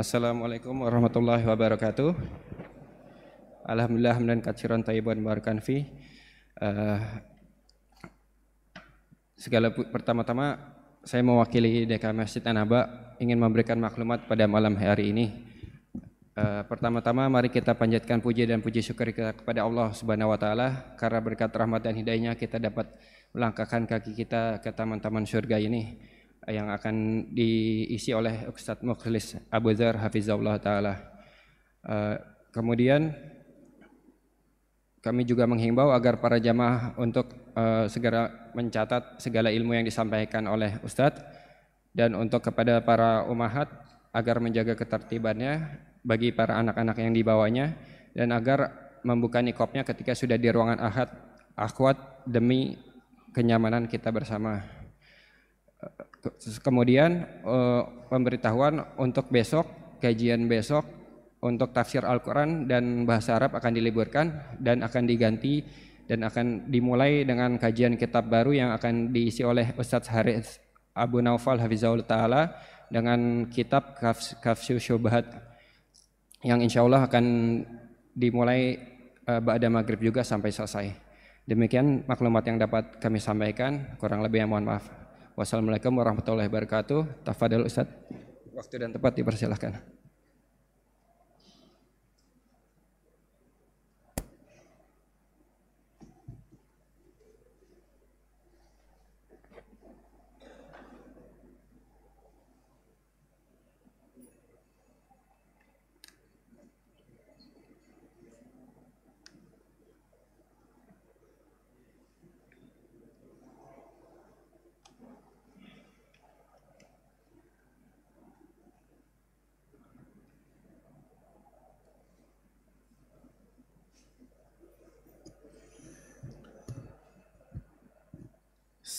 Assalamualaikum warahmatullahi wabarakatuh. Alhamdulillah hamdan katsiran taiban barakan fi. Uh, segala pertama-tama saya mewakili DK Masjid Anaba ingin memberikan maklumat pada malam hari ini. Uh, pertama-tama mari kita panjatkan puji dan puji syukur kita kepada Allah Subhanahu wa taala karena berkat rahmat dan hidayahnya kita dapat melangkahkan kaki kita ke taman-taman surga ini yang akan diisi oleh Ustadz Mukhlis Abu Dhar Hafizahullah Ta'ala. Eh, kemudian kami juga menghimbau agar para jamaah untuk eh, segera mencatat segala ilmu yang disampaikan oleh Ustadz dan untuk kepada para umahat agar menjaga ketertibannya bagi para anak-anak yang dibawanya dan agar membuka nikopnya ketika sudah di ruangan ahad akhwat demi kenyamanan kita bersama. Kemudian eh, pemberitahuan untuk besok, kajian besok untuk tafsir Al-Quran dan bahasa Arab akan diliburkan dan akan diganti dan akan dimulai dengan kajian kitab baru yang akan diisi oleh Ustadz Haris Abu Naufal Hafizahul Ta'ala dengan kitab Kaf, Kafsu Syubhat yang insya Allah akan dimulai uh, Ba'da Maghrib juga sampai selesai. Demikian maklumat yang dapat kami sampaikan, kurang lebih yang mohon maaf. Wassalamualaikum warahmatullahi wabarakatuh. Tafadil Ustaz. Waktu dan tempat dipersilahkan.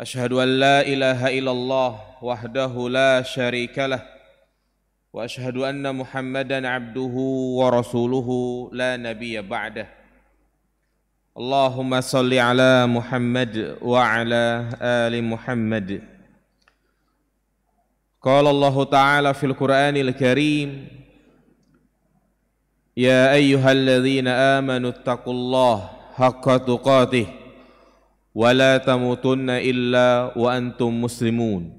اشهد ان لا اله الا الله وحده لا شريك له واشهد ان محمدا عبده ورسوله لا نبي بعده اللهم صل على محمد وعلى ال محمد قال الله تعالى في القران الكريم يا ايها الذين امنوا اتقوا الله حق تقاته ولا تموتن إلا وأنتم مسلمون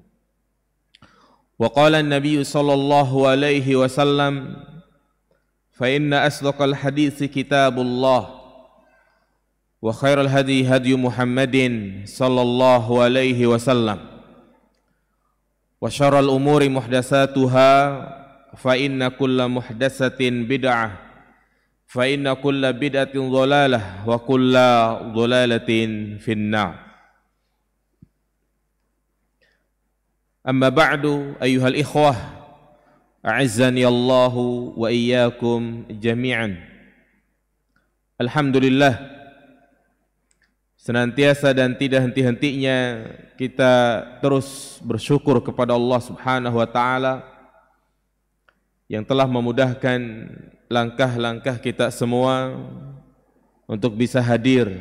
وقال النبي صلى الله عليه وسلم فإن أصدق الحديث كتاب الله وخير الهدي هدي محمد صلى الله عليه وسلم وشر الأمور محدثاتها فإن كل محدثة بدعة fa inna kulla bid'atin dhalalah wa kulla dhalalatin finna amma ba'du ayyuhal ikhwah a'izzani Allahu wa iyyakum jami'an alhamdulillah senantiasa dan tidak henti-hentinya kita terus bersyukur kepada Allah Subhanahu wa taala yang telah memudahkan langkah-langkah kita semua untuk bisa hadir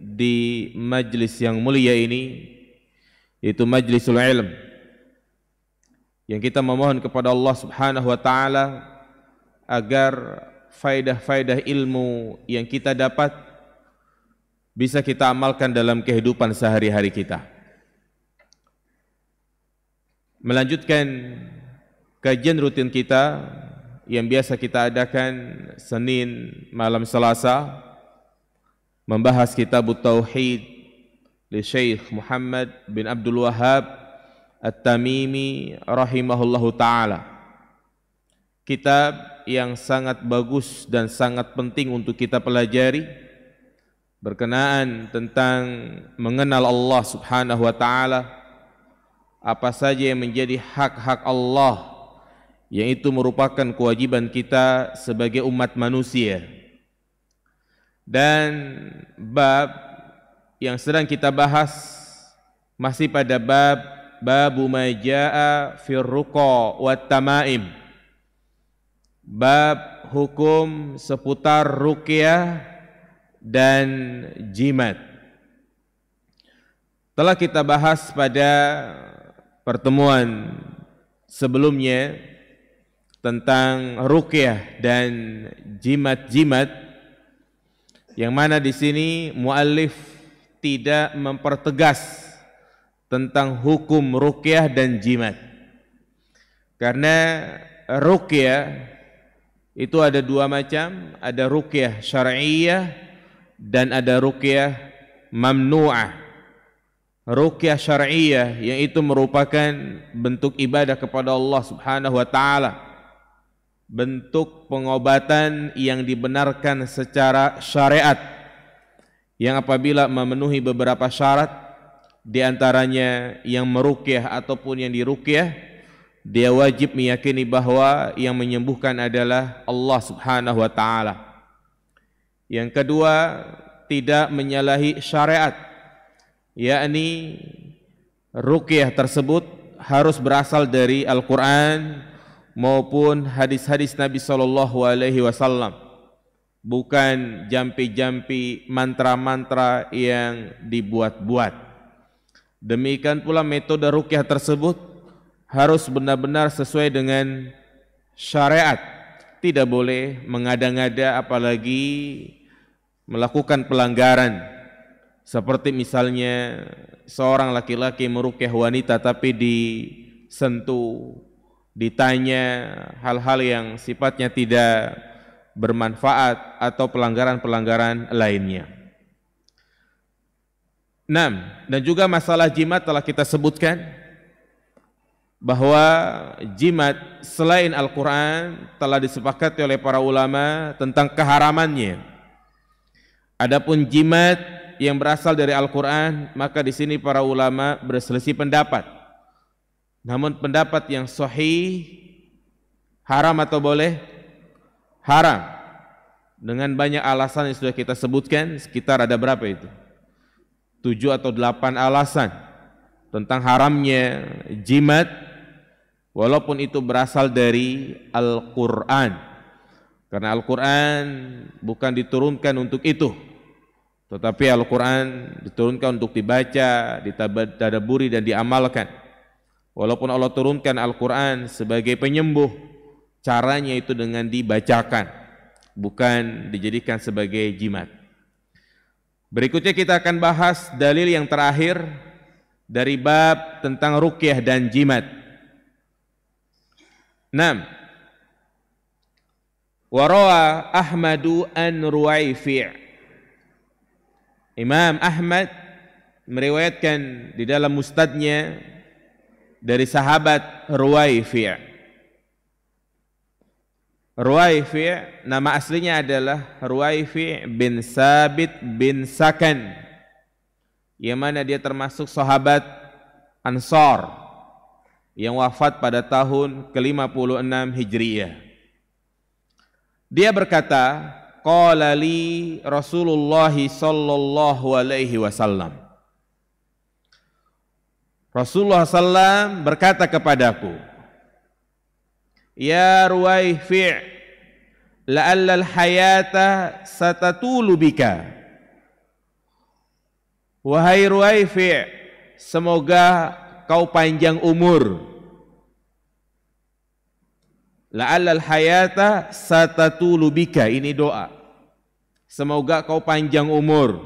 di majlis yang mulia ini yaitu majlisul ilm yang kita memohon kepada Allah Subhanahu wa taala agar faidah-faidah ilmu yang kita dapat bisa kita amalkan dalam kehidupan sehari-hari kita. Melanjutkan kajian rutin kita yang biasa kita adakan Senin malam Selasa membahas kitab Tauhid li Syekh Muhammad bin Abdul Wahab At-Tamimi rahimahullahu taala. Kitab yang sangat bagus dan sangat penting untuk kita pelajari berkenaan tentang mengenal Allah Subhanahu wa taala apa saja yang menjadi hak-hak Allah yang itu merupakan kewajiban kita sebagai umat manusia. Dan bab yang sedang kita bahas masih pada bab babu majaa firruqa wa tamaim. Bab hukum seputar ruqyah dan jimat. Telah kita bahas pada pertemuan sebelumnya tentang ruqyah dan jimat-jimat yang mana di sini muallif tidak mempertegas tentang hukum ruqyah dan jimat. Karena ruqyah itu ada dua macam, ada ruqyah syar'iyah dan ada ruqyah mamnu'ah. Ruqyah yang yaitu merupakan bentuk ibadah kepada Allah Subhanahu wa taala bentuk pengobatan yang dibenarkan secara syariat yang apabila memenuhi beberapa syarat diantaranya yang merukyah ataupun yang dirukyah dia wajib meyakini bahwa yang menyembuhkan adalah Allah Subhanahu wa taala. Yang kedua, tidak menyalahi syariat yakni rukyah tersebut harus berasal dari Al-Qur'an maupun hadis-hadis Nabi Shallallahu Alaihi Wasallam, bukan jampi-jampi mantra-mantra yang dibuat-buat. Demikian pula metode rukyah tersebut harus benar-benar sesuai dengan syariat. Tidak boleh mengada-ngada apalagi melakukan pelanggaran. Seperti misalnya seorang laki-laki merukyah wanita tapi disentuh ditanya hal-hal yang sifatnya tidak bermanfaat atau pelanggaran-pelanggaran lainnya. 6. Dan juga masalah jimat telah kita sebutkan bahwa jimat selain Al-Qur'an telah disepakati oleh para ulama tentang keharamannya. Adapun jimat yang berasal dari Al-Qur'an, maka di sini para ulama berselisih pendapat namun pendapat yang sahih haram atau boleh? Haram. Dengan banyak alasan yang sudah kita sebutkan, sekitar ada berapa itu? Tujuh atau delapan alasan tentang haramnya jimat walaupun itu berasal dari Al-Qur'an. Karena Al-Qur'an bukan diturunkan untuk itu, tetapi Al-Quran diturunkan untuk dibaca, ditadaburi dan diamalkan. Walaupun Allah turunkan Al-Quran sebagai penyembuh, caranya itu dengan dibacakan, bukan dijadikan sebagai jimat. Berikutnya kita akan bahas dalil yang terakhir dari bab tentang rukyah dan jimat. 6. Warawa Ahmadu an Ruwaifi' Imam Ahmad meriwayatkan di dalam mustadnya dari sahabat Ruwaifi' Ruwaifi' nama aslinya adalah Ruwaifi' bin Sabit bin Sakan yang mana dia termasuk sahabat Ansor yang wafat pada tahun ke-56 Hijriah. Dia berkata, qala li Rasulullah sallallahu alaihi wasallam Rasulullah SAW berkata kepadaku, Ya Ruwai Fi' la'allal hayata satatulu bika. Wahai Ruwai Fi' semoga kau panjang umur. La'allal hayata satatulu bika. Ini doa. Semoga kau panjang umur.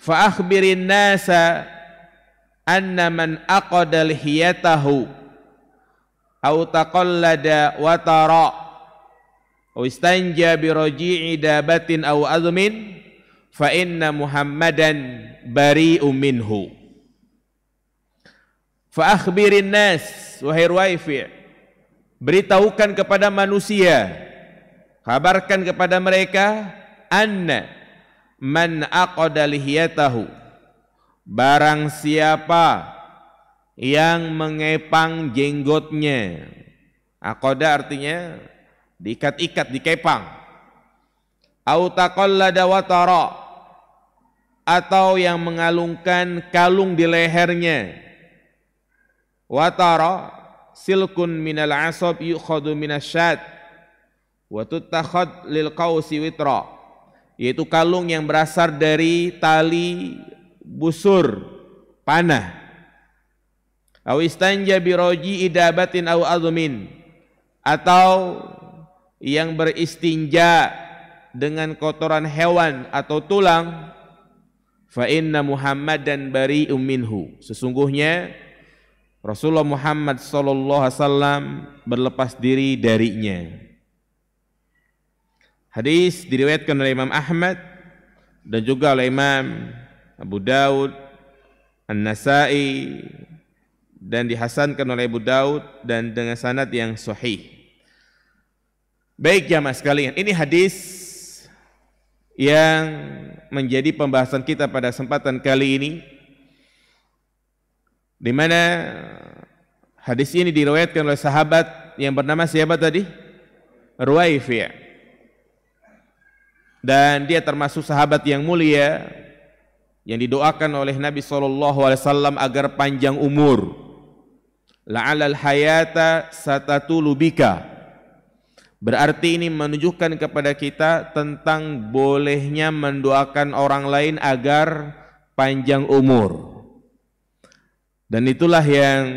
Fa'akhbirin nasa anna man aqadal hiyatahu au taqallada wa tara au istanja bi raji'i dabatin au azmin fa inna muhammadan bari minhu fa akhbirin nas wahai Ruwaifi beritahukan kepada manusia kabarkan kepada mereka anna man aqadal hiyatahu Barang siapa yang mengepang jenggotnya. Akoda artinya diikat-ikat, dikepang. Autaqallada watara atau yang mengalungkan kalung di lehernya. Watara silkun minal asab yukhadu minasyad wa tutakhad lil qausi witra yaitu kalung yang berasal dari tali busur panah au istanja bi roji idabatin au azumin atau yang beristinja dengan kotoran hewan atau tulang fa inna muhammadan bari umminhu. sesungguhnya Rasulullah Muhammad sallallahu alaihi wasallam berlepas diri darinya Hadis diriwayatkan oleh Imam Ahmad dan juga oleh Imam Abu Daud, An-Nasai dan dihasankan oleh Abu Daud dan dengan sanad yang sahih. Baik ya mas kalian, ini hadis yang menjadi pembahasan kita pada kesempatan kali ini di mana hadis ini diriwayatkan oleh sahabat yang bernama siapa tadi? Ruwaifiyah. Dan dia termasuk sahabat yang mulia yang didoakan oleh Nabi SAW agar panjang umur. La'alal hayata satatulu bika. Berarti ini menunjukkan kepada kita tentang bolehnya mendoakan orang lain agar panjang umur. Dan itulah yang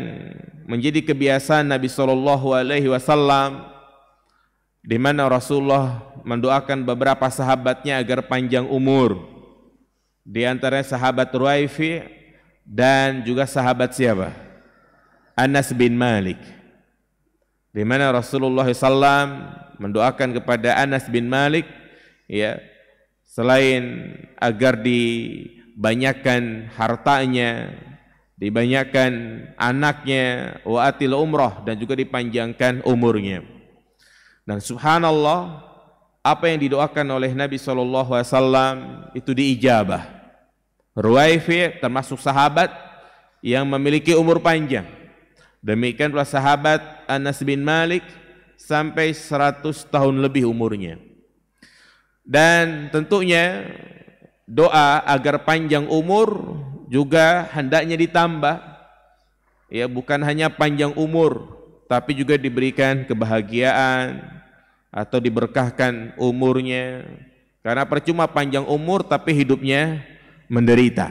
menjadi kebiasaan Nabi Shallallahu Alaihi Wasallam, di mana Rasulullah mendoakan beberapa sahabatnya agar panjang umur. Di antara sahabat Ruwaifi dan juga sahabat siapa? Anas bin Malik. Di mana Rasulullah SAW mendoakan kepada Anas bin Malik ya selain agar dibanyakan hartanya dibanyakan anaknya waatil umrah dan juga dipanjangkan umurnya dan subhanallah apa yang didoakan oleh Nabi SAW itu diijabah. Ruwaifi termasuk sahabat yang memiliki umur panjang. Demikian pula sahabat Anas bin Malik sampai 100 tahun lebih umurnya. Dan tentunya doa agar panjang umur juga hendaknya ditambah ya bukan hanya panjang umur tapi juga diberikan kebahagiaan, atau diberkahkan umurnya karena percuma panjang umur tapi hidupnya menderita.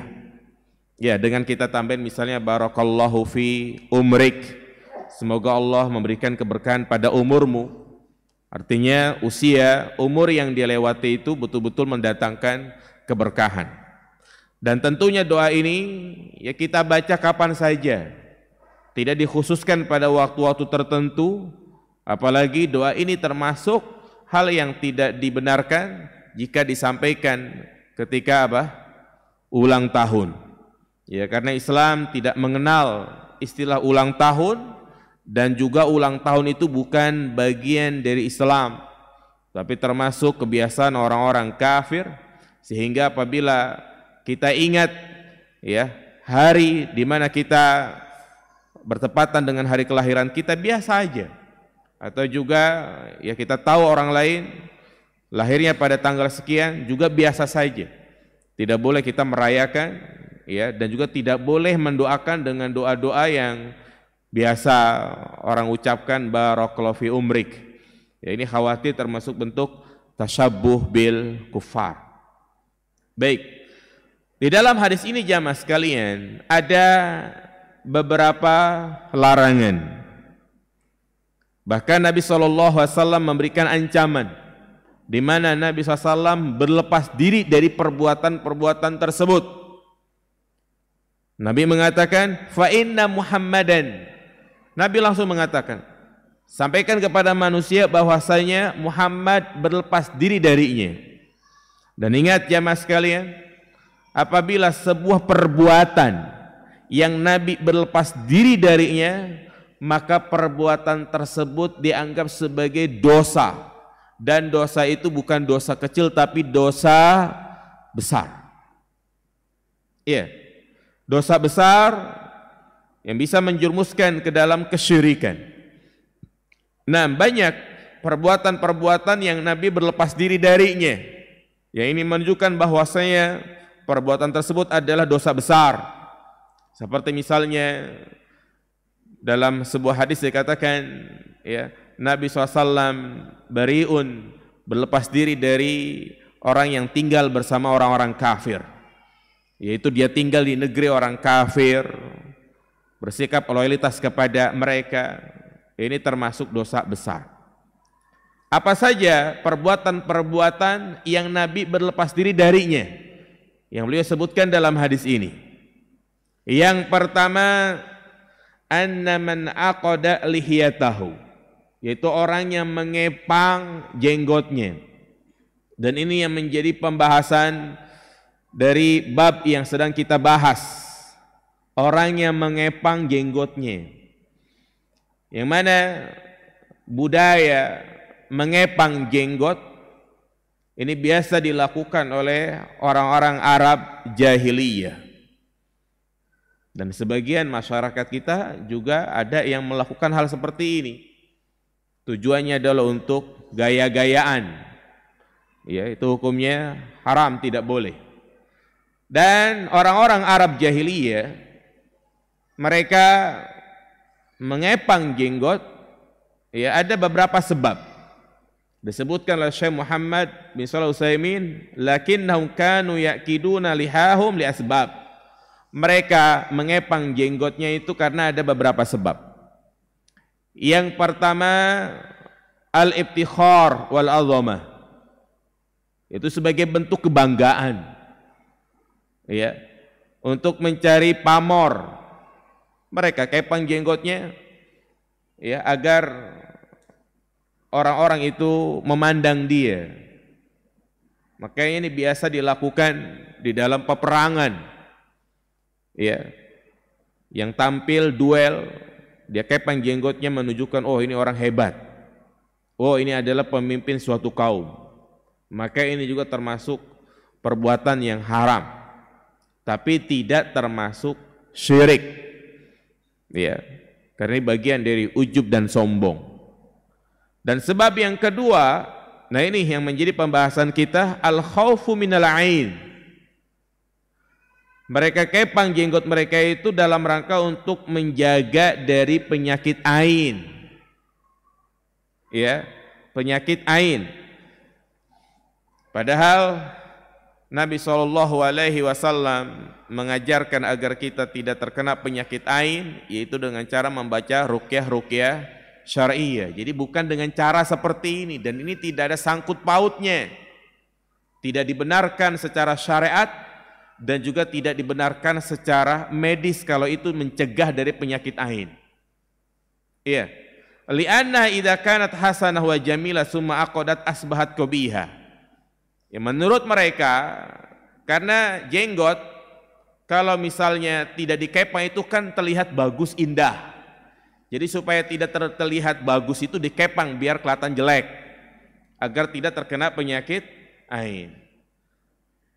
Ya, dengan kita tambahin misalnya barakallahu fi umrik. Semoga Allah memberikan keberkahan pada umurmu. Artinya usia, umur yang dilewati itu betul-betul mendatangkan keberkahan. Dan tentunya doa ini ya kita baca kapan saja. Tidak dikhususkan pada waktu-waktu tertentu, Apalagi doa ini termasuk hal yang tidak dibenarkan jika disampaikan ketika apa? ulang tahun. Ya, karena Islam tidak mengenal istilah ulang tahun dan juga ulang tahun itu bukan bagian dari Islam tapi termasuk kebiasaan orang-orang kafir sehingga apabila kita ingat ya hari di mana kita bertepatan dengan hari kelahiran kita biasa aja atau juga ya kita tahu orang lain lahirnya pada tanggal sekian juga biasa saja. Tidak boleh kita merayakan ya dan juga tidak boleh mendoakan dengan doa-doa yang biasa orang ucapkan barakallahu umrik. Ya ini khawatir termasuk bentuk tasabuh bil kufar. Baik. Di dalam hadis ini jamaah sekalian ada beberapa larangan Bahkan Nabi SAW memberikan ancaman di mana Nabi SAW berlepas diri dari perbuatan-perbuatan tersebut. Nabi mengatakan, fa'inna Muhammadan. Nabi langsung mengatakan, sampaikan kepada manusia bahwasanya Muhammad berlepas diri darinya. Dan ingat ya mas kalian, apabila sebuah perbuatan yang Nabi berlepas diri darinya, maka perbuatan tersebut dianggap sebagai dosa dan dosa itu bukan dosa kecil tapi dosa besar. Iya. Yeah. Dosa besar yang bisa menjurmuskan ke dalam kesyirikan. Nah, banyak perbuatan-perbuatan yang Nabi berlepas diri darinya. ya ini menunjukkan bahwasanya perbuatan tersebut adalah dosa besar. Seperti misalnya dalam sebuah hadis dikatakan ya Nabi SAW beriun berlepas diri dari orang yang tinggal bersama orang-orang kafir yaitu dia tinggal di negeri orang kafir bersikap loyalitas kepada mereka ini termasuk dosa besar apa saja perbuatan-perbuatan yang Nabi berlepas diri darinya yang beliau sebutkan dalam hadis ini yang pertama anna man aqada lihiyatahu yaitu orang yang mengepang jenggotnya. Dan ini yang menjadi pembahasan dari bab yang sedang kita bahas. Orang yang mengepang jenggotnya. Yang mana budaya mengepang jenggot ini biasa dilakukan oleh orang-orang Arab jahiliyah. Dan sebagian masyarakat kita juga ada yang melakukan hal seperti ini. Tujuannya adalah untuk gaya-gayaan. Ya, itu hukumnya haram, tidak boleh. Dan orang-orang Arab jahiliyah mereka mengepang jenggot ya ada beberapa sebab. Disebutkan oleh Syekh Muhammad bin Shalih Utsaimin, "Lakinnahum kanu yaqiduna lihahum li asbab." mereka mengepang jenggotnya itu karena ada beberapa sebab. Yang pertama al-ibtikhar wal azamah. Itu sebagai bentuk kebanggaan. Ya. Untuk mencari pamor. Mereka kepang jenggotnya ya agar orang-orang itu memandang dia. Makanya ini biasa dilakukan di dalam peperangan ya yang tampil duel dia kepang jenggotnya menunjukkan oh ini orang hebat oh ini adalah pemimpin suatu kaum maka ini juga termasuk perbuatan yang haram tapi tidak termasuk syirik ya karena ini bagian dari ujub dan sombong dan sebab yang kedua nah ini yang menjadi pembahasan kita al khawfu minal ain mereka kepang jenggot mereka itu dalam rangka untuk menjaga dari penyakit ain. Ya, penyakit ain. Padahal Nabi Shallallahu Alaihi Wasallam mengajarkan agar kita tidak terkena penyakit ain, yaitu dengan cara membaca rukyah-rukyah syariah. Jadi bukan dengan cara seperti ini dan ini tidak ada sangkut pautnya. Tidak dibenarkan secara syariat dan juga tidak dibenarkan secara medis kalau itu mencegah dari penyakit ain. Iya. Li'anna idza kanat hasanah wa jamila summa aqadat asbahat kobiha. Ya menurut mereka karena jenggot kalau misalnya tidak dikepang itu kan terlihat bagus indah. Jadi supaya tidak ter terlihat bagus itu dikepang biar kelihatan jelek agar tidak terkena penyakit ain.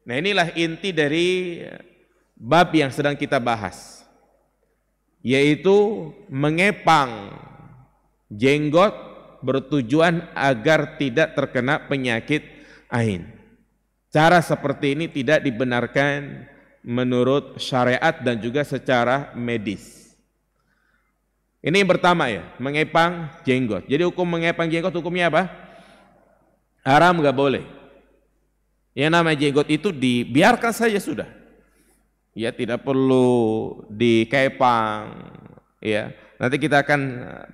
Nah inilah inti dari bab yang sedang kita bahas. Yaitu mengepang jenggot bertujuan agar tidak terkena penyakit ain. Cara seperti ini tidak dibenarkan menurut syariat dan juga secara medis. Ini yang pertama ya, mengepang jenggot. Jadi hukum mengepang jenggot hukumnya apa? Haram nggak boleh. Yang namanya jenggot itu dibiarkan saja sudah. Ya tidak perlu dikepang. Ya nanti kita akan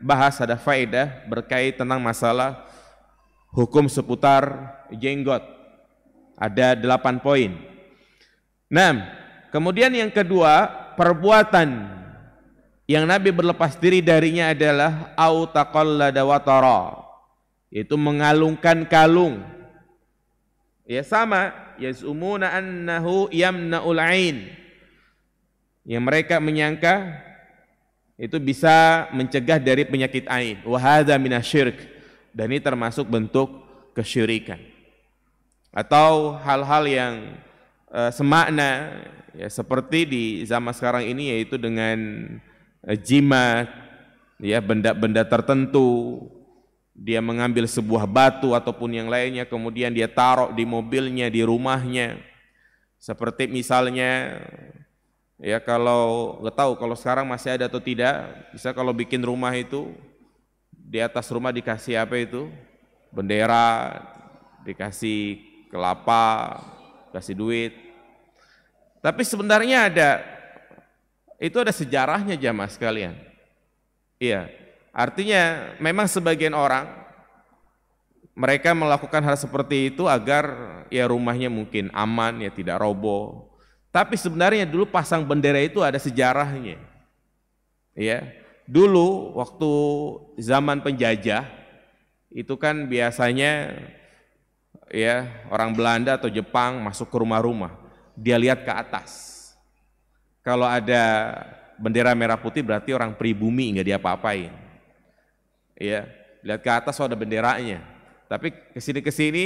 bahas ada faedah berkait tentang masalah hukum seputar jenggot. Ada delapan poin. Nah, kemudian yang kedua perbuatan yang Nabi berlepas diri darinya adalah autaqallada watara yaitu mengalungkan kalung Ya sama, yasumuna annahu yamna'ul ain. Yang mereka menyangka itu bisa mencegah dari penyakit ain. Wa hadza minasyirk. Dan ini termasuk bentuk kesyirikan. Atau hal-hal yang uh, semakna ya seperti di zaman sekarang ini yaitu dengan uh, jimat ya benda-benda tertentu dia mengambil sebuah batu ataupun yang lainnya, kemudian dia taruh di mobilnya, di rumahnya. Seperti misalnya, ya kalau nggak tahu kalau sekarang masih ada atau tidak, bisa kalau bikin rumah itu di atas rumah dikasih apa itu? Bendera, dikasih kelapa, kasih duit. Tapi sebenarnya ada itu ada sejarahnya jamaah sekalian. Iya, Artinya memang sebagian orang mereka melakukan hal seperti itu agar ya rumahnya mungkin aman, ya tidak roboh. Tapi sebenarnya dulu pasang bendera itu ada sejarahnya. Ya. Dulu waktu zaman penjajah itu kan biasanya ya orang Belanda atau Jepang masuk ke rumah-rumah, dia lihat ke atas. Kalau ada bendera merah putih berarti orang pribumi nggak diapa-apain ya lihat ke atas oh ada benderanya tapi ke sini ke sini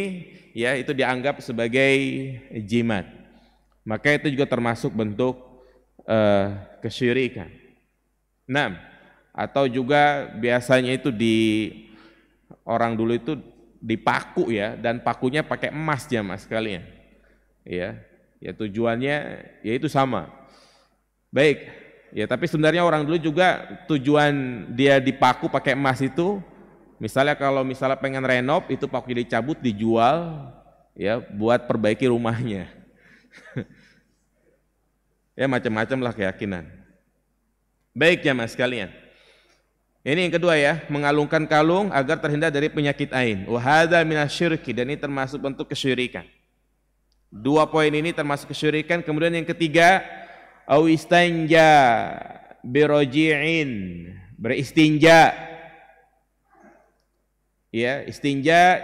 ya itu dianggap sebagai jimat maka itu juga termasuk bentuk uh, kesyirikan enam atau juga biasanya itu di orang dulu itu dipaku ya dan pakunya pakai emas jamaah sekalian ya ya tujuannya yaitu sama baik Ya, tapi sebenarnya orang dulu juga tujuan dia dipaku pakai emas itu misalnya kalau misalnya pengen renov itu paku dicabut dijual ya buat perbaiki rumahnya. ya macam-macam lah keyakinan. Baik ya Mas kalian. Ini yang kedua ya, mengalungkan kalung agar terhindar dari penyakit ain. Wahada minasyirki dan ini termasuk bentuk kesyirikan. Dua poin ini termasuk kesyirikan. Kemudian yang ketiga, au istinja biroji'in beristinja ya istinja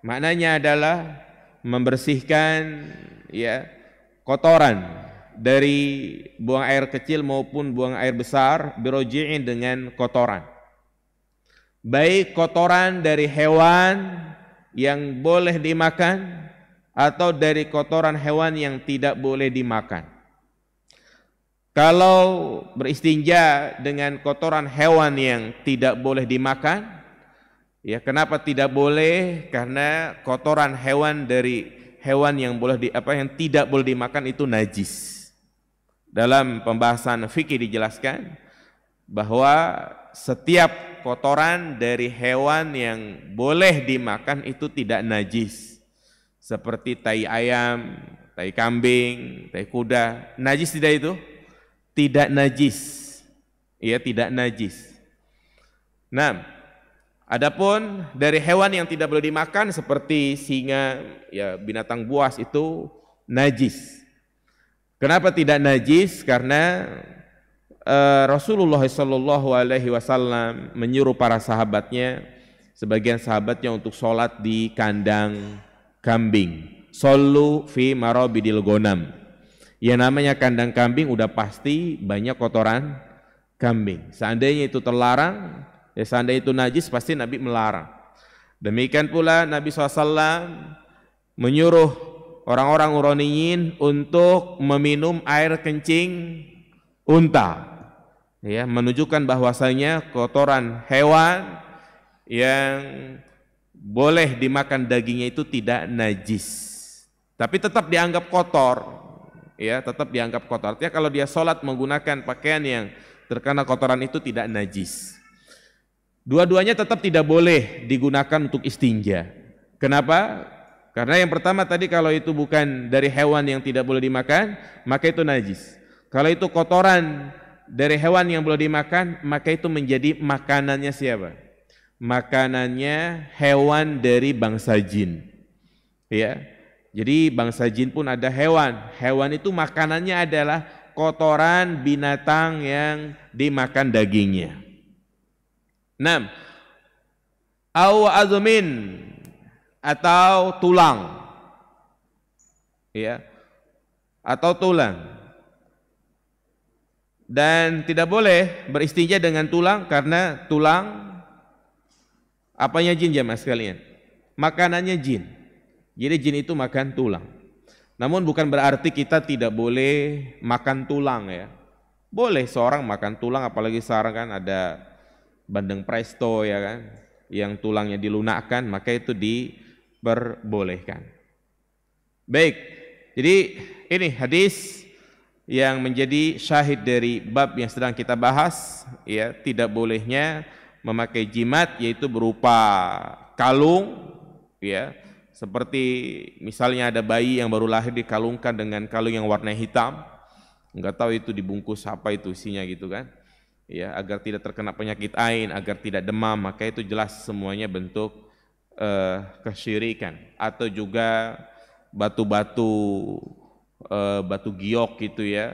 maknanya adalah membersihkan ya kotoran dari buang air kecil maupun buang air besar biroji'in dengan kotoran baik kotoran dari hewan yang boleh dimakan atau dari kotoran hewan yang tidak boleh dimakan kalau beristinja dengan kotoran hewan yang tidak boleh dimakan, ya kenapa tidak boleh? Karena kotoran hewan dari hewan yang boleh di apa yang tidak boleh dimakan itu najis. Dalam pembahasan fikih dijelaskan bahwa setiap kotoran dari hewan yang boleh dimakan itu tidak najis. Seperti tai ayam, tai kambing, tai kuda. Najis tidak itu? tidak najis. Ya, tidak najis. Nah, adapun dari hewan yang tidak boleh dimakan seperti singa, ya binatang buas itu najis. Kenapa tidak najis? Karena uh, Rasulullah Shallallahu Alaihi Wasallam menyuruh para sahabatnya, sebagian sahabatnya untuk sholat di kandang kambing. Solu fi marobidil gonam Ya namanya kandang kambing udah pasti banyak kotoran kambing. Seandainya itu terlarang, ya seandainya itu najis pasti Nabi melarang. Demikian pula Nabi SAW menyuruh orang-orang uroniyin untuk meminum air kencing unta. Ya, menunjukkan bahwasanya kotoran hewan yang boleh dimakan dagingnya itu tidak najis. Tapi tetap dianggap kotor ya tetap dianggap kotor. Artinya kalau dia sholat menggunakan pakaian yang terkena kotoran itu tidak najis. Dua-duanya tetap tidak boleh digunakan untuk istinja. Kenapa? Karena yang pertama tadi kalau itu bukan dari hewan yang tidak boleh dimakan, maka itu najis. Kalau itu kotoran dari hewan yang boleh dimakan, maka itu menjadi makanannya siapa? Makanannya hewan dari bangsa jin. Ya, jadi bangsa jin pun ada hewan. Hewan itu makanannya adalah kotoran binatang yang dimakan dagingnya. 6. Aw azmin atau tulang. Ya. Atau tulang. Dan tidak boleh beristinja dengan tulang karena tulang apanya jin jamaah sekalian? Makanannya jin. Jadi jin itu makan tulang. Namun bukan berarti kita tidak boleh makan tulang ya. Boleh seorang makan tulang apalagi sekarang kan ada bandeng presto ya kan yang tulangnya dilunakkan maka itu diperbolehkan. Baik. Jadi ini hadis yang menjadi syahid dari bab yang sedang kita bahas ya tidak bolehnya memakai jimat yaitu berupa kalung ya seperti misalnya ada bayi yang baru lahir dikalungkan dengan kalung yang warna hitam, nggak tahu itu dibungkus apa itu isinya gitu kan. Ya, agar tidak terkena penyakit ain, agar tidak demam, maka itu jelas semuanya bentuk eh, kesyirikan atau juga batu-batu eh, batu giok gitu ya.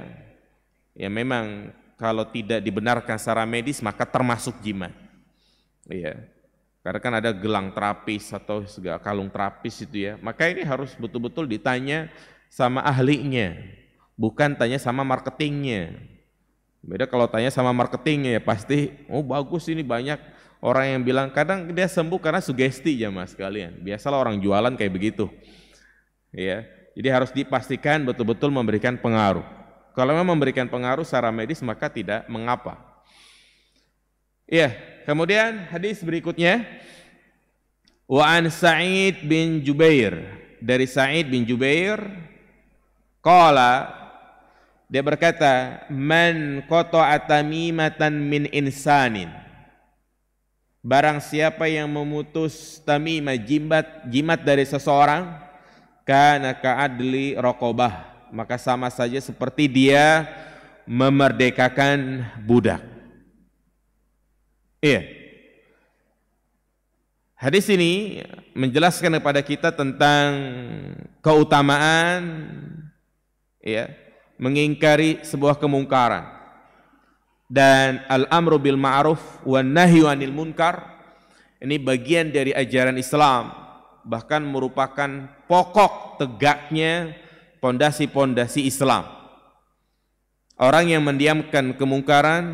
Ya memang kalau tidak dibenarkan secara medis maka termasuk jimat. Yeah. Karena kan ada gelang terapis atau segala kalung terapis itu ya. Maka ini harus betul-betul ditanya sama ahlinya, bukan tanya sama marketingnya. Beda kalau tanya sama marketingnya ya pasti, oh bagus ini banyak orang yang bilang kadang dia sembuh karena sugesti ya mas kalian. Biasalah orang jualan kayak begitu. Ya, jadi harus dipastikan betul-betul memberikan pengaruh. Kalau memang memberikan pengaruh secara medis maka tidak mengapa. Iya, Kemudian hadis berikutnya wa an Sa'id bin Jubair dari Sa'id bin Jubair qala dia berkata man qata'a tamimatan min insanin Barang siapa yang memutus tamimah jimat jimat dari seseorang karena kaadli rokobah maka sama saja seperti dia memerdekakan budak. Iya. Hadis ini menjelaskan kepada kita tentang keutamaan ya, mengingkari sebuah kemungkaran dan al-amru bil ma'ruf wan nahyu anil munkar ini bagian dari ajaran Islam bahkan merupakan pokok tegaknya pondasi-pondasi Islam. Orang yang mendiamkan kemungkaran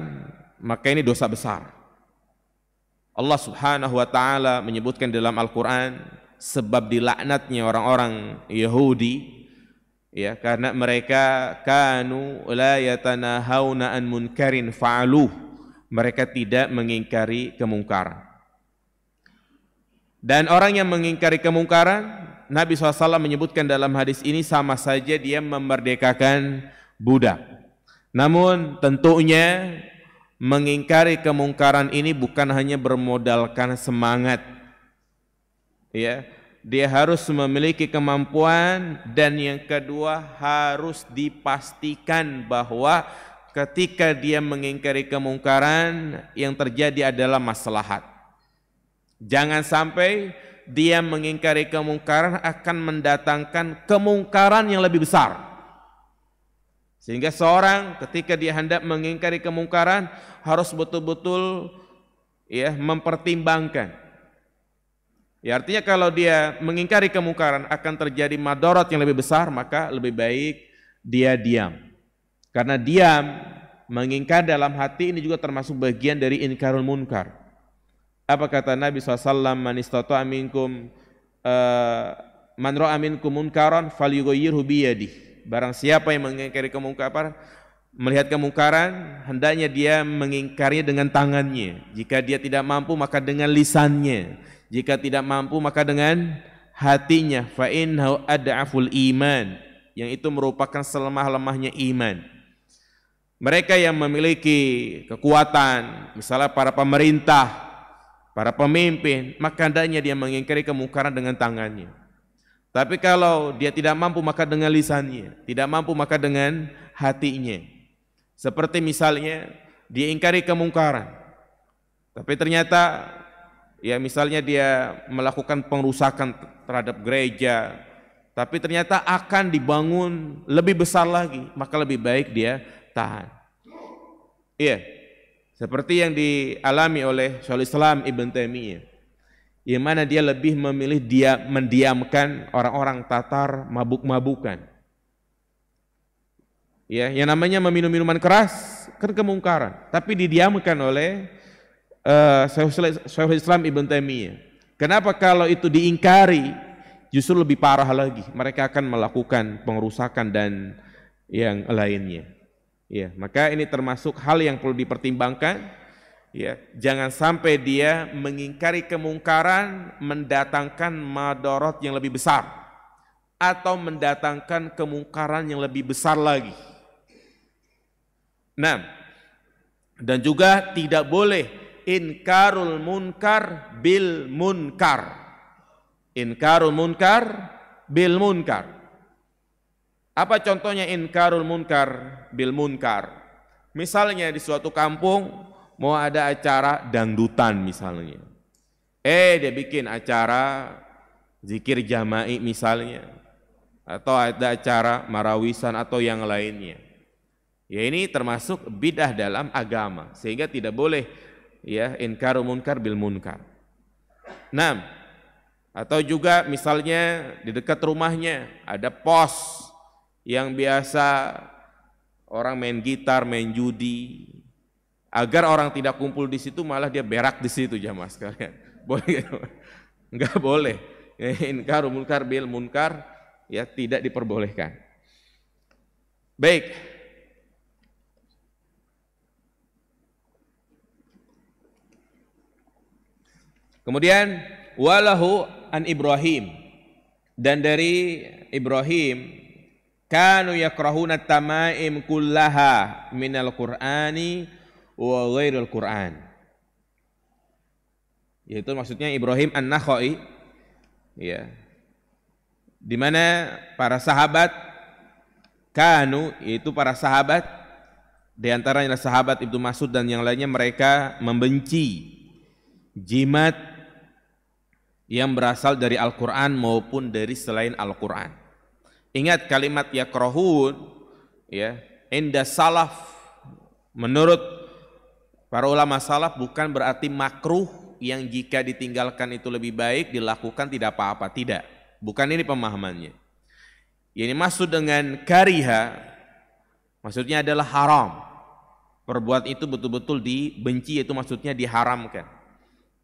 maka ini dosa besar. Allah Subhanahu wa taala menyebutkan dalam Al-Qur'an sebab dilaknatnya orang-orang Yahudi ya karena mereka kanu la yatanahawna an munkarin fa'aluh mereka tidak mengingkari kemungkaran dan orang yang mengingkari kemungkaran Nabi SAW menyebutkan dalam hadis ini sama saja dia memerdekakan budak namun tentunya mengingkari kemungkaran ini bukan hanya bermodalkan semangat. Ya, dia harus memiliki kemampuan dan yang kedua harus dipastikan bahwa ketika dia mengingkari kemungkaran yang terjadi adalah maslahat. Jangan sampai dia mengingkari kemungkaran akan mendatangkan kemungkaran yang lebih besar. Sehingga seorang ketika dia hendak mengingkari kemungkaran harus betul-betul ya mempertimbangkan. Ya artinya kalau dia mengingkari kemungkaran akan terjadi madorot yang lebih besar maka lebih baik dia diam. Karena diam mengingkar dalam hati ini juga termasuk bagian dari inkarul munkar. Apa kata Nabi SAW, man istatu aminkum, uh, eh, man ro'aminkum munkaran, fal yugoyir hubiyadih. Barang siapa yang mengingkari kemungkaran, melihat kemungkaran, hendaknya dia mengingkarinya dengan tangannya. Jika dia tidak mampu, maka dengan lisannya. Jika tidak mampu, maka dengan hatinya. Fa innahu ad'aful iman. Yang itu merupakan selemah-lemahnya iman. Mereka yang memiliki kekuatan, misalnya para pemerintah, para pemimpin, maka hendaknya dia mengingkari kemungkaran dengan tangannya. Tapi kalau dia tidak mampu maka dengan lisannya, tidak mampu maka dengan hatinya. Seperti misalnya dia ingkari kemungkaran. Tapi ternyata ya misalnya dia melakukan pengrusakan terhadap gereja, tapi ternyata akan dibangun lebih besar lagi, maka lebih baik dia tahan. Iya. Seperti yang dialami oleh Syaikhul Islam Ibn Taimiyah yang mana dia lebih memilih dia mendiamkan orang-orang Tatar mabuk-mabukan. Ya, yang namanya meminum minuman keras kan kemungkaran, tapi didiamkan oleh uh, Syekhul Islam Ibn Taimiyah. Kenapa kalau itu diingkari justru lebih parah lagi. Mereka akan melakukan pengerusakan dan yang lainnya. Ya, maka ini termasuk hal yang perlu dipertimbangkan Ya, jangan sampai dia mengingkari kemungkaran mendatangkan madorot yang lebih besar atau mendatangkan kemungkaran yang lebih besar lagi. Nah, dan juga tidak boleh inkarul munkar bil munkar. Inkarul munkar bil munkar. Apa contohnya inkarul munkar bil munkar? Misalnya di suatu kampung mau ada acara dangdutan misalnya. Eh dia bikin acara zikir jama'i misalnya. Atau ada acara marawisan atau yang lainnya. Ya ini termasuk bidah dalam agama. Sehingga tidak boleh ya inkar munkar bil munkar. Nah, atau juga misalnya di dekat rumahnya ada pos yang biasa orang main gitar, main judi, agar orang tidak kumpul di situ malah dia berak di situ jamaah sekalian. Boleh Enggak boleh. Eh, inkar munkar bil munkar ya tidak diperbolehkan. Baik. Kemudian walahu an Ibrahim dan dari Ibrahim kanu yakrahuna tamaim kullaha minal Qur'ani wa ghairul Qur'an. Yaitu maksudnya Ibrahim An-Nakhai ya. Di mana para sahabat kanu yaitu para sahabat di antaranya sahabat Ibnu Mas'ud dan yang lainnya mereka membenci jimat yang berasal dari Al-Qur'an maupun dari selain Al-Qur'an. Ingat kalimat yakrahun ya, inda salaf menurut Para ulama salaf bukan berarti makruh yang jika ditinggalkan itu lebih baik dilakukan tidak apa-apa, tidak. Bukan ini pemahamannya. Ini maksud dengan kariha maksudnya adalah haram. Perbuat itu betul-betul dibenci itu maksudnya diharamkan.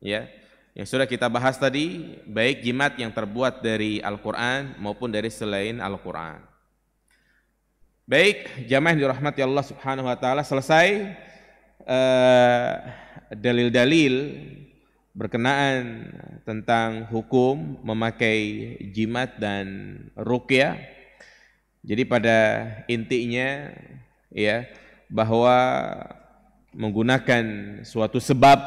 Ya. Yang sudah kita bahas tadi baik jimat yang terbuat dari Al-Qur'an maupun dari selain Al-Qur'an. Baik, jamaah yang dirahmati Allah Subhanahu wa taala selesai Eh, dalil-dalil berkenaan tentang hukum memakai jimat dan rukyah. Jadi pada intinya ya bahwa menggunakan suatu sebab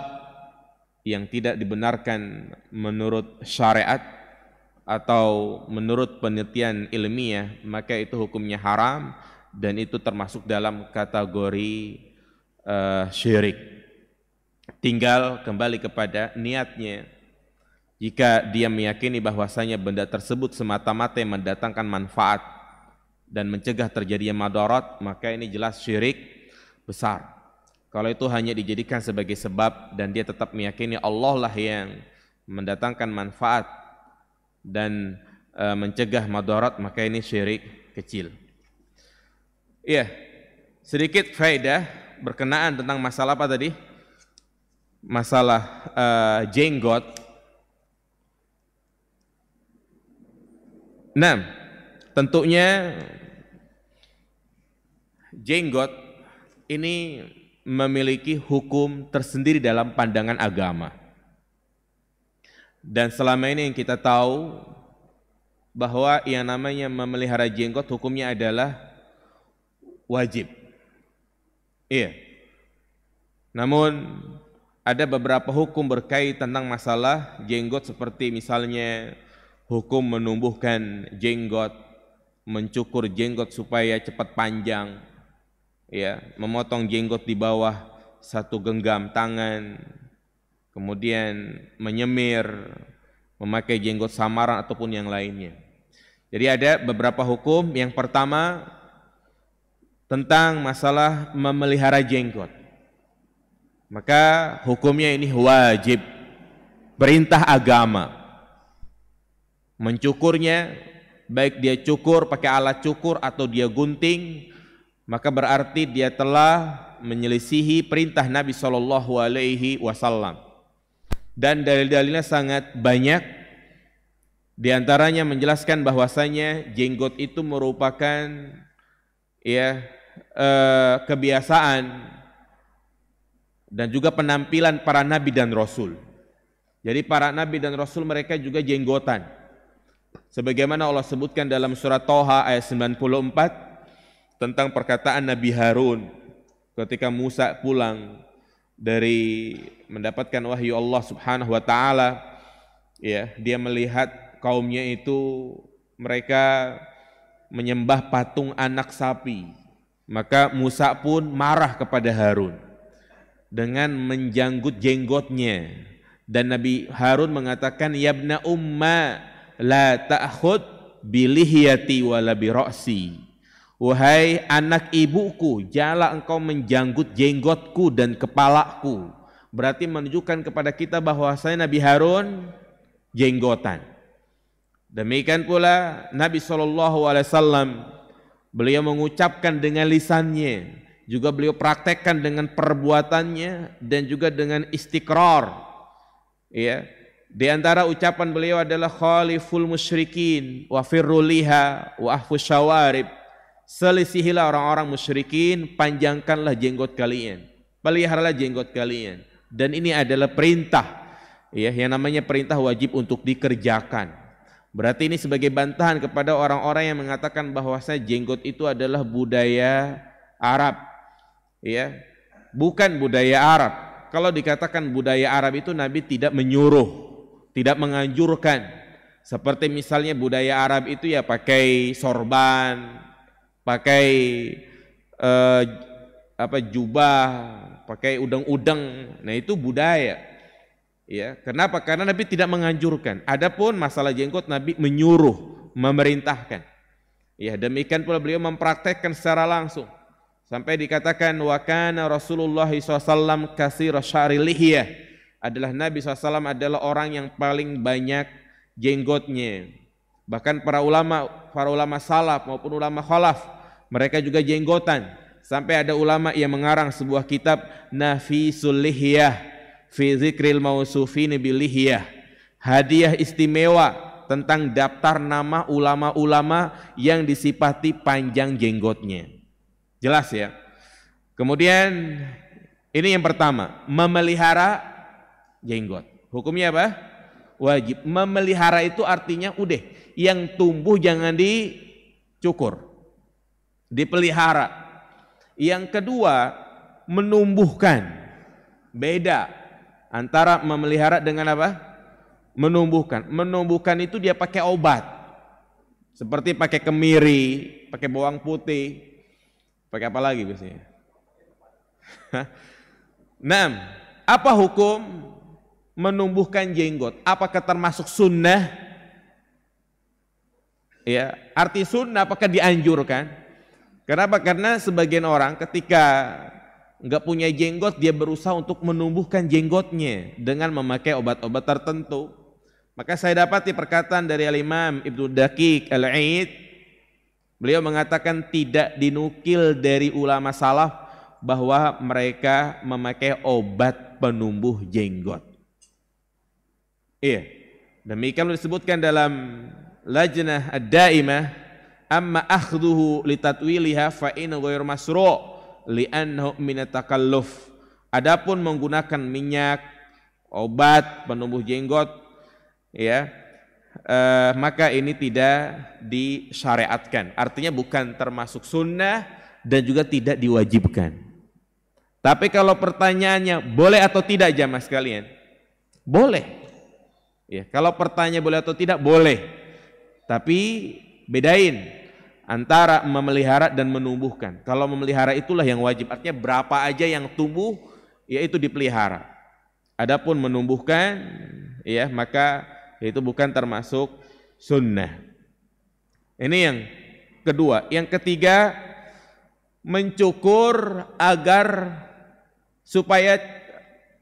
yang tidak dibenarkan menurut syariat atau menurut penelitian ilmiah maka itu hukumnya haram dan itu termasuk dalam kategori uh, syirik. Tinggal kembali kepada niatnya. Jika dia meyakini bahwasanya benda tersebut semata-mata mendatangkan manfaat dan mencegah terjadinya madarat, maka ini jelas syirik besar. Kalau itu hanya dijadikan sebagai sebab dan dia tetap meyakini Allah lah yang mendatangkan manfaat dan eh, mencegah madarat, maka ini syirik kecil. Iya, sedikit faedah berkenaan tentang masalah apa tadi? Masalah uh, jenggot. Nah, tentunya jenggot ini memiliki hukum tersendiri dalam pandangan agama. Dan selama ini yang kita tahu bahwa yang namanya memelihara jenggot hukumnya adalah wajib. Iya. Namun ada beberapa hukum berkait tentang masalah jenggot seperti misalnya hukum menumbuhkan jenggot, mencukur jenggot supaya cepat panjang, ya, memotong jenggot di bawah satu genggam tangan, kemudian menyemir, memakai jenggot samaran ataupun yang lainnya. Jadi ada beberapa hukum. Yang pertama tentang masalah memelihara jenggot. Maka hukumnya ini wajib. Perintah agama. Mencukurnya, baik dia cukur pakai alat cukur atau dia gunting, maka berarti dia telah menyelisihi perintah Nabi Shallallahu Alaihi Wasallam. Dan dalil-dalilnya sangat banyak. Di antaranya menjelaskan bahwasanya jenggot itu merupakan ya eh, kebiasaan dan juga penampilan para nabi dan rasul. Jadi para nabi dan rasul mereka juga jenggotan. Sebagaimana Allah sebutkan dalam surat Toha ayat 94 tentang perkataan Nabi Harun ketika Musa pulang dari mendapatkan wahyu Allah Subhanahu wa taala ya dia melihat kaumnya itu mereka menyembah patung anak sapi. Maka Musa pun marah kepada Harun dengan menjanggut jenggotnya. Dan Nabi Harun mengatakan, Yabna umma la ta'khud bilihiyati wala biroksi. Wahai anak ibuku, jala engkau menjanggut jenggotku dan kepalaku. Berarti menunjukkan kepada kita bahwa saya Nabi Harun jenggotan. Demikian pula Nabi Shallallahu Alaihi Wasallam beliau mengucapkan dengan lisannya, juga beliau praktekkan dengan perbuatannya dan juga dengan istiqrar. Ya, di antara ucapan beliau adalah khaliful musyrikin wa liha, wa ahfus syawarib. Selisihilah orang-orang musyrikin, panjangkanlah jenggot kalian. Peliharalah jenggot kalian. Dan ini adalah perintah. Ya, yang namanya perintah wajib untuk dikerjakan. Berarti ini sebagai bantahan kepada orang-orang yang mengatakan bahwasanya jenggot itu adalah budaya Arab. Ya. Bukan budaya Arab. Kalau dikatakan budaya Arab itu Nabi tidak menyuruh, tidak menganjurkan. Seperti misalnya budaya Arab itu ya pakai sorban, pakai eh, apa jubah, pakai udang-udang. Nah, itu budaya. Ya, kenapa? Karena Nabi tidak menganjurkan. Adapun masalah jenggot Nabi menyuruh, memerintahkan. Ya, demikian pula beliau mempraktekkan secara langsung. Sampai dikatakan wa kana Rasulullah SAW kasih syari Adalah Nabi SAW adalah orang yang paling banyak jenggotnya. Bahkan para ulama, para ulama salaf maupun ulama khalaf, mereka juga jenggotan. Sampai ada ulama yang mengarang sebuah kitab Nafisul Lihiyah fi zikril mausufin bilihiyah. Hadiah istimewa tentang daftar nama ulama-ulama yang disipati panjang jenggotnya. Jelas ya? Kemudian ini yang pertama, memelihara jenggot. Hukumnya apa? Wajib. Memelihara itu artinya udah yang tumbuh jangan dicukur. Dipelihara. Yang kedua, menumbuhkan. Beda Antara memelihara dengan apa? Menumbuhkan. Menumbuhkan itu dia pakai obat. Seperti pakai kemiri, pakai bawang putih, pakai apa lagi biasanya? Enam, apa hukum menumbuhkan jenggot? Apakah termasuk sunnah? Ya, arti sunnah apakah dianjurkan? Kenapa? Karena sebagian orang ketika nggak punya jenggot dia berusaha untuk menumbuhkan jenggotnya dengan memakai obat-obat tertentu. Maka saya dapati perkataan dari Al-Imam Ibnu Dakik Al-Aid beliau mengatakan tidak dinukil dari ulama salaf bahwa mereka memakai obat penumbuh jenggot. Iya. Demikian disebutkan dalam Lajnah Ad-Daimah amma akhduhu litatwiliha fa in masru' li'annahu minatakalluf. Adapun menggunakan minyak, obat, penumbuh jenggot, ya, eh, maka ini tidak disyariatkan. Artinya bukan termasuk sunnah dan juga tidak diwajibkan. Tapi kalau pertanyaannya boleh atau tidak jamaah sekalian? Boleh. Ya, kalau pertanyaan boleh atau tidak boleh. Tapi bedain antara memelihara dan menumbuhkan. Kalau memelihara itulah yang wajib, artinya berapa aja yang tumbuh yaitu dipelihara. Adapun menumbuhkan ya maka itu bukan termasuk sunnah. Ini yang kedua. Yang ketiga mencukur agar supaya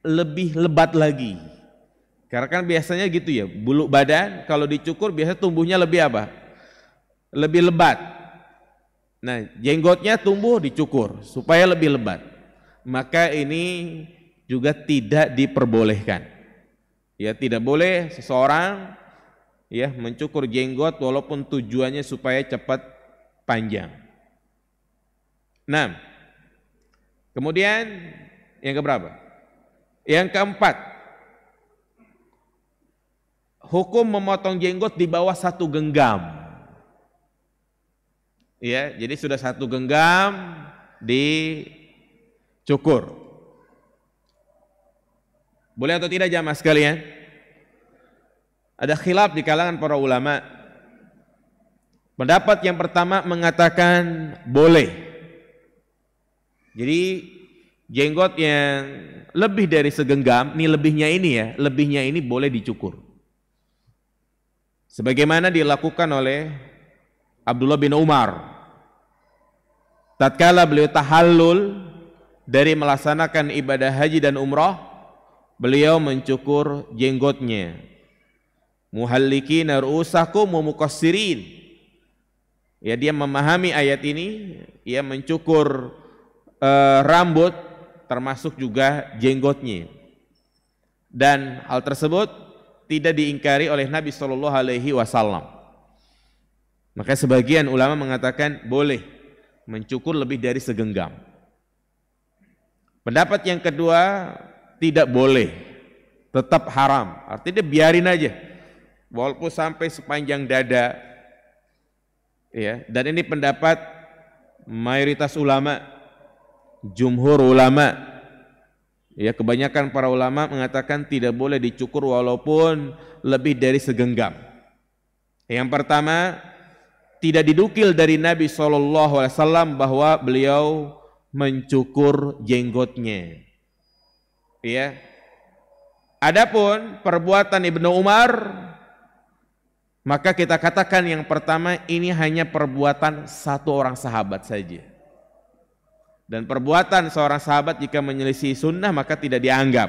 lebih lebat lagi. Karena kan biasanya gitu ya, bulu badan kalau dicukur biasanya tumbuhnya lebih apa? lebih lebat. Nah, jenggotnya tumbuh dicukur supaya lebih lebat. Maka ini juga tidak diperbolehkan. Ya, tidak boleh seseorang ya mencukur jenggot walaupun tujuannya supaya cepat panjang. Nah, kemudian yang keberapa? Yang keempat, hukum memotong jenggot di bawah satu genggam ya jadi sudah satu genggam dicukur boleh atau tidak jamaah sekalian ada khilaf di kalangan para ulama pendapat yang pertama mengatakan boleh jadi jenggot yang lebih dari segenggam ini lebihnya ini ya lebihnya ini boleh dicukur sebagaimana dilakukan oleh Abdullah bin Umar tatkala beliau tahallul dari melaksanakan ibadah haji dan umrah, beliau mencukur jenggotnya. Muhallikina ru'usakum mumukassirin. Ya dia memahami ayat ini, ia mencukur uh, rambut termasuk juga jenggotnya. Dan hal tersebut tidak diingkari oleh Nabi Shallallahu alaihi wasallam. Maka sebagian ulama mengatakan boleh mencukur lebih dari segenggam. Pendapat yang kedua, tidak boleh, tetap haram. Artinya biarin aja, walaupun sampai sepanjang dada. Ya, dan ini pendapat mayoritas ulama, jumhur ulama. Ya, kebanyakan para ulama mengatakan tidak boleh dicukur walaupun lebih dari segenggam. Yang pertama, tidak didukil dari Nabi SAW bahwa beliau mencukur jenggotnya. Ya. Adapun perbuatan Ibnu Umar maka kita katakan yang pertama ini hanya perbuatan satu orang sahabat saja. Dan perbuatan seorang sahabat jika menyelisih sunnah maka tidak dianggap.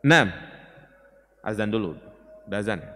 Nah, azan dulu. Dazan. azan.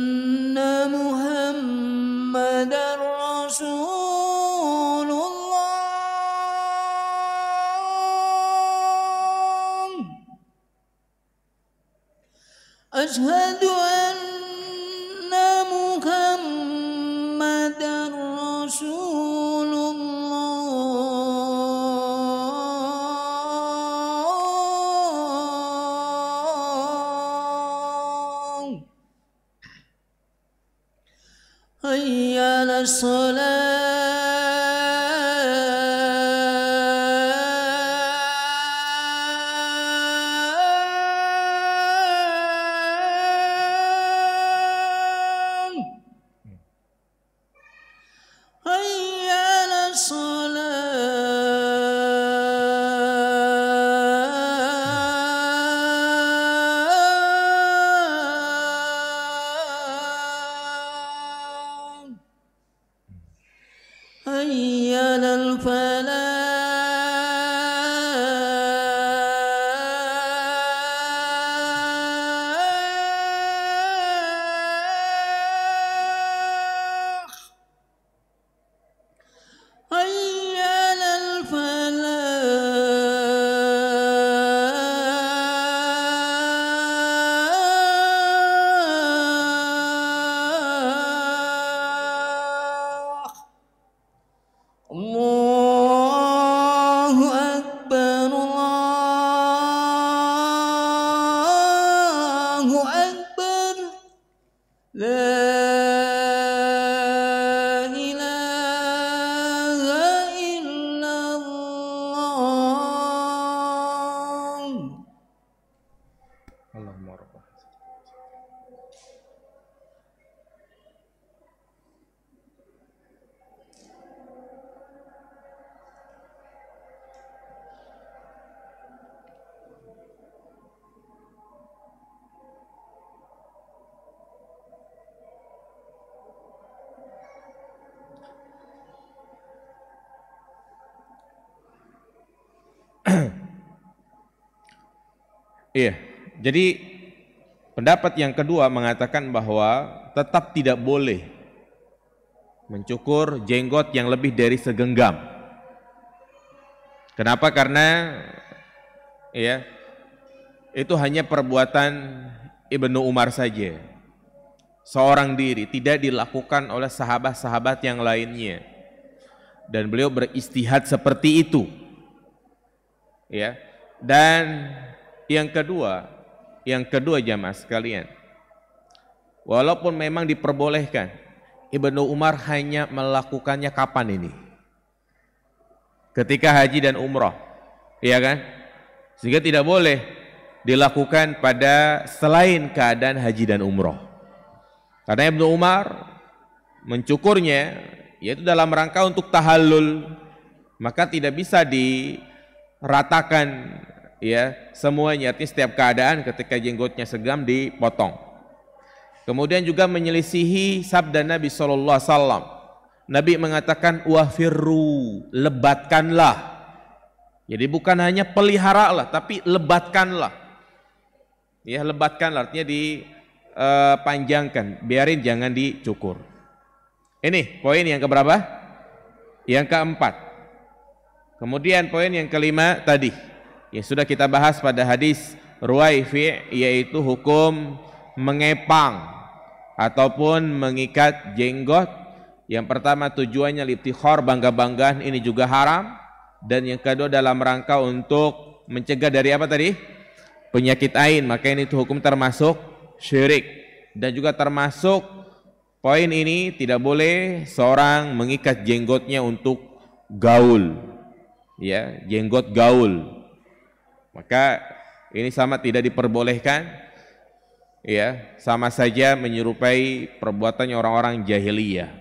أشهد أن Iya. Jadi pendapat yang kedua mengatakan bahwa tetap tidak boleh mencukur jenggot yang lebih dari segenggam. Kenapa? Karena ya itu hanya perbuatan Ibnu Umar saja. Seorang diri tidak dilakukan oleh sahabat-sahabat yang lainnya. Dan beliau beristihad seperti itu. Ya. Dan yang kedua, yang kedua jamaah sekalian. Walaupun memang diperbolehkan, Ibnu Umar hanya melakukannya kapan ini? Ketika haji dan umroh, iya kan? Sehingga tidak boleh dilakukan pada selain keadaan haji dan umroh. Karena Ibnu Umar mencukurnya yaitu dalam rangka untuk tahallul maka tidak bisa diratakan ya semuanya artinya setiap keadaan ketika jenggotnya segam dipotong kemudian juga menyelisihi sabda Nabi Shallallahu Alaihi Wasallam Nabi mengatakan wafirru lebatkanlah jadi bukan hanya pelihara peliharalah tapi lebatkanlah ya lebatkanlah artinya dipanjangkan eh, biarin jangan dicukur ini poin yang keberapa yang keempat kemudian poin yang kelima tadi Ya sudah kita bahas pada hadis fi yaitu hukum mengepang ataupun mengikat jenggot. Yang pertama tujuannya liptihor bangga-banggaan ini juga haram dan yang kedua dalam rangka untuk mencegah dari apa tadi? penyakit ain, maka ini itu hukum termasuk syirik dan juga termasuk poin ini tidak boleh seorang mengikat jenggotnya untuk gaul. Ya, jenggot gaul maka ini sama tidak diperbolehkan ya, sama saja menyerupai perbuatannya orang-orang jahiliyah.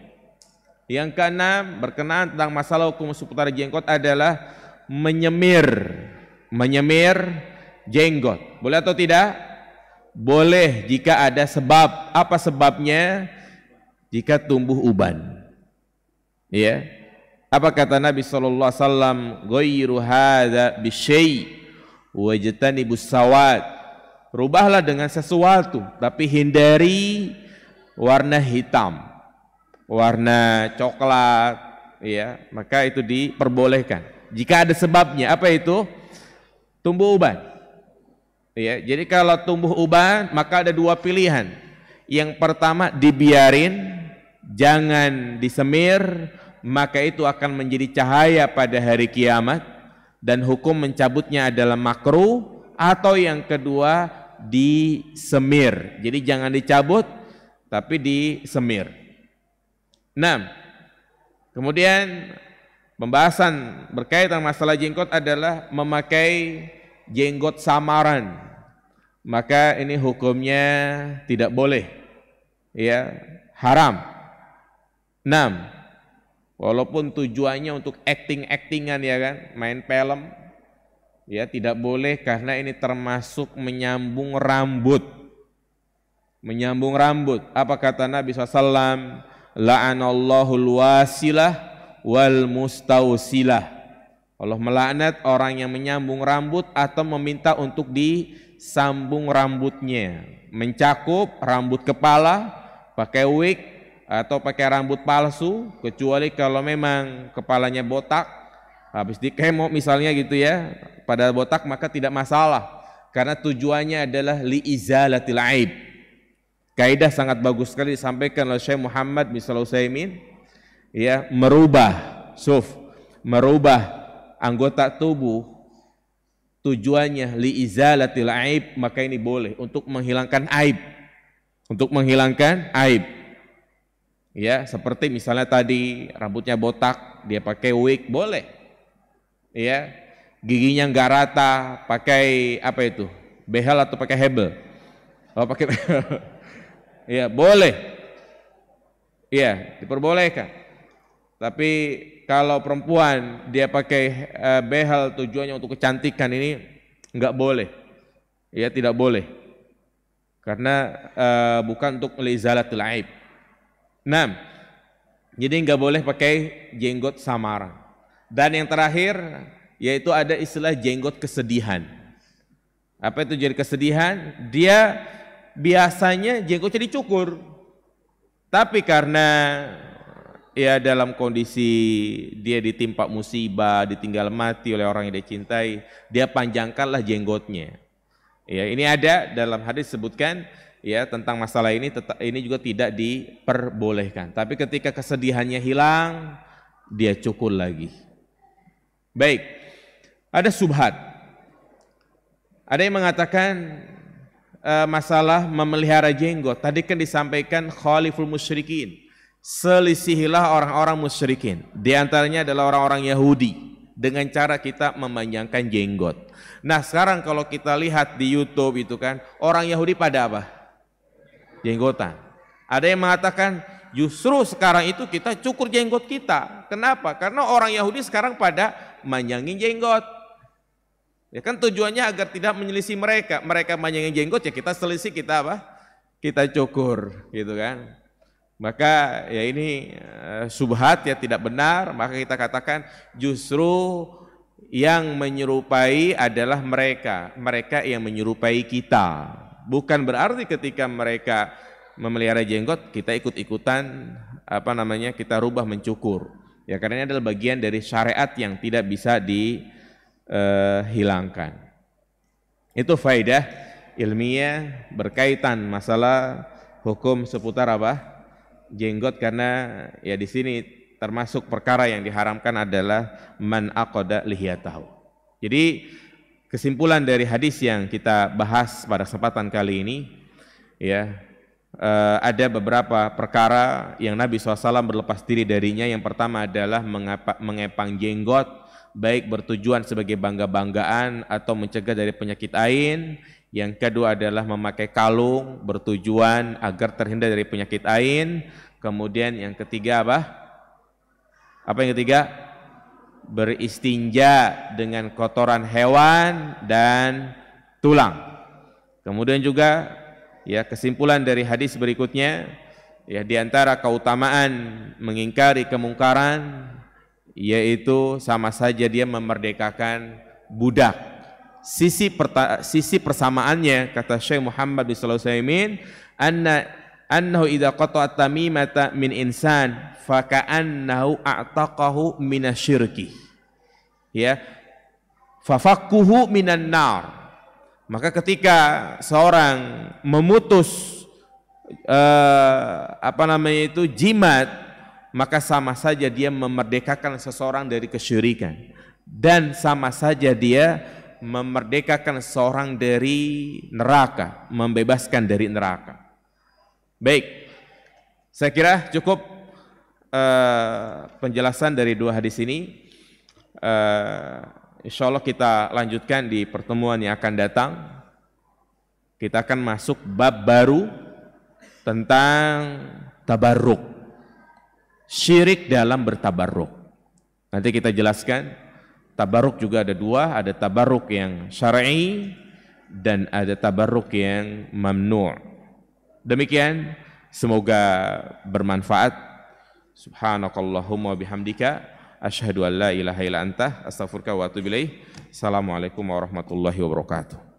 Yang keenam berkenaan tentang masalah hukum seputar jenggot adalah menyemir, menyemir jenggot. Boleh atau tidak? Boleh jika ada sebab. Apa sebabnya? Jika tumbuh uban. Ya. Apa kata Nabi sallallahu alaihi wasallam? goyiru hada bishayi ibu sawat. Rubahlah dengan sesuatu, tapi hindari warna hitam, warna coklat, ya, maka itu diperbolehkan. Jika ada sebabnya, apa itu? Tumbuh uban. Ya, jadi kalau tumbuh uban, maka ada dua pilihan. Yang pertama dibiarin, jangan disemir, maka itu akan menjadi cahaya pada hari kiamat dan hukum mencabutnya adalah makruh atau yang kedua disemir. Jadi jangan dicabut tapi disemir. 6. Kemudian pembahasan berkaitan masalah jenggot adalah memakai jenggot samaran. Maka ini hukumnya tidak boleh. Ya, haram. 6. Walaupun tujuannya untuk acting-actingan ya kan, main film, ya tidak boleh karena ini termasuk menyambung rambut. Menyambung rambut. Apa kata Nabi SAW? La'anallahul wasilah wal mustausilah. Allah melaknat orang yang menyambung rambut atau meminta untuk disambung rambutnya. Mencakup rambut kepala, pakai wig, atau pakai rambut palsu kecuali kalau memang kepalanya botak habis di dikemo misalnya gitu ya pada botak maka tidak masalah karena tujuannya adalah li izalatil aib kaidah sangat bagus sekali disampaikan oleh Syekh Muhammad bin Salautsaimin ya merubah suf merubah anggota tubuh tujuannya li izalatil aib maka ini boleh untuk menghilangkan aib untuk menghilangkan aib Ya, seperti misalnya tadi rambutnya botak, dia pakai wig, boleh. Ya, giginya nggak rata, pakai apa itu? Behel atau pakai hebel? Oh, pakai behel. ya, boleh. Iya, diperbolehkan. Tapi kalau perempuan dia pakai eh, behel tujuannya untuk kecantikan ini nggak boleh. Ya, tidak boleh. Karena uh, bukan untuk lizalatul aib Nah, jadi nggak boleh pakai jenggot samar. Dan yang terakhir yaitu ada istilah jenggot kesedihan. Apa itu jadi kesedihan? Dia biasanya jenggotnya dicukur. Tapi karena ya dalam kondisi dia ditimpa musibah, ditinggal mati oleh orang yang dia cintai, dia panjangkanlah jenggotnya. Ya, ini ada dalam hadis sebutkan ya tentang masalah ini ini juga tidak diperbolehkan. Tapi ketika kesedihannya hilang, dia cukur lagi. Baik. Ada subhat. Ada yang mengatakan uh, masalah memelihara jenggot. Tadi kan disampaikan khaliful musyrikin. Selisihilah orang-orang musyrikin. Di antaranya adalah orang-orang Yahudi dengan cara kita memanjangkan jenggot. Nah, sekarang kalau kita lihat di YouTube itu kan orang Yahudi pada apa? jenggotan. Ada yang mengatakan justru sekarang itu kita cukur jenggot kita. Kenapa? Karena orang Yahudi sekarang pada manjangin jenggot. Ya kan tujuannya agar tidak menyelisih mereka. Mereka manjangin jenggot ya kita selisih kita apa? Kita cukur gitu kan. Maka ya ini eh, subhat ya tidak benar, maka kita katakan justru yang menyerupai adalah mereka, mereka yang menyerupai kita. Bukan berarti ketika mereka memelihara jenggot kita ikut-ikutan apa namanya kita rubah mencukur. Ya karena ini adalah bagian dari syariat yang tidak bisa dihilangkan. Eh, Itu faidah ilmiah berkaitan masalah hukum seputar apa? jenggot karena ya di sini termasuk perkara yang diharamkan adalah man aqada lihiyatahu. Jadi kesimpulan dari hadis yang kita bahas pada kesempatan kali ini ya eh, ada beberapa perkara yang Nabi SAW berlepas diri darinya yang pertama adalah mengepang jenggot baik bertujuan sebagai bangga-banggaan atau mencegah dari penyakit ain yang kedua adalah memakai kalung bertujuan agar terhindar dari penyakit ain kemudian yang ketiga apa apa yang ketiga beristinja dengan kotoran hewan dan tulang. Kemudian juga ya kesimpulan dari hadis berikutnya ya di antara keutamaan mengingkari kemungkaran yaitu sama saja dia memerdekakan budak. Sisi perta, sisi persamaannya kata Syekh Muhammad bin Sulaiman anna annahu idza qata'at tamimata min insan faka'annahu a'taqahu minasyirki ya fafakuhu minan nar maka ketika seorang memutus eh, apa namanya itu jimat maka sama saja dia memerdekakan seseorang dari kesyirikan dan sama saja dia memerdekakan seorang dari neraka membebaskan dari neraka baik saya kira cukup Eh, penjelasan dari dua hadis ini. Uh, eh, insya Allah kita lanjutkan di pertemuan yang akan datang. Kita akan masuk bab baru tentang tabarruk. Syirik dalam bertabarruk. Nanti kita jelaskan. Tabarruk juga ada dua, ada tabarruk yang syar'i dan ada tabarruk yang mamnu'. Demikian, semoga bermanfaat Subhanakallahumma bihamdika asyhadu an la ilaha illa anta astaghfiruka wa atubu ilaih. Assalamualaikum warahmatullahi wabarakatuh.